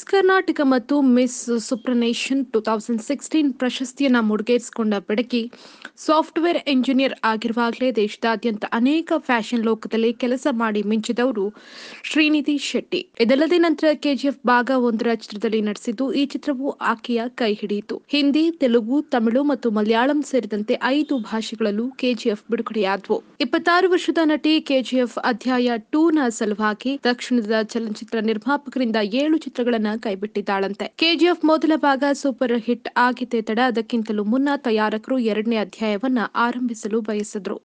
miss Karnataka ಮತ್ತು miss supranational two thousand sixteen ಪ್ರಶಸ್ತಿಯನ್ನು ಮುಡುಗೇರಿಸಿಕೊಂಡ ಬೆಡಗಿ ಸಾಫ್ಟ್ವೇರ್ ಎಂಜಿನಿಯರ್ ಆಗಿರುವಾಗಲೇ ದೇಶದಾದ್ಯಂತ ಅನೇಕ ಫ್ಯಾಷನ್ ಲೋಕದಲ್ಲಿ ಕೆಲಸ ಮಾಡಿ ಮಿಂಚಿದವರು ಶ್ರೀನಿಧಿ ಶೆಟ್ಟಿ ಇದಲ್ಲದೆ ನಂತರ ಕೆಜಿಎಫ್ ಭಾಗ ಒಂದರ ಚಿತ್ರದಲ್ಲಿ ನಟಿಸಿದ್ದು ಈ ಚಿತ್ರವು ಆಕೆಯ ಕೈ ಹಿಡಿಯಿತು ಹಿಂದಿ ತೆಲುಗು ತಮಿಳು ಮತ್ತು ಮಲಯಾಳಂ ಸೇರಿದಂತೆ ಐದು ಭಾಷೆಗಳಲ್ಲೂ ಕೆಜಿಎಫ್ ಬಿಡುಗಡೆಯಾದವು ಇಪ್ಪತ್ತಾರು ವರ್ಷದ ನಟಿ ಕೆಜಿಎಫ್ ಅಧ್ಯಾಯ ಟೂ ನ ಸಲುವಾಗಿ ದಕ್ಷಿಣದ ಚಲನಚಿತ್ರ ನಿರ್ಮಾಪಕರಿಂದ ಏಳು ಚಿತ್ರಗಳನ್ನು ಕೈಬಿಟ್ಟಿದ್ದಾಳಂತೆ ಕೆಜಿಎಫ್ ಮೊದಲ ಭಾಗ ಸೂಪರ್ ಹಿಟ್ ಆಗಿದೆ ತಡ ಅದಕ್ಕಿಂತಲೂ ಮುನ್ನ ತಯಾರಕರು ಎರಡನೇ ಅಧ್ಯಾಯವನ್ನ ಆರಂಭಿಸಲು ಬಯಸಿದ್ರು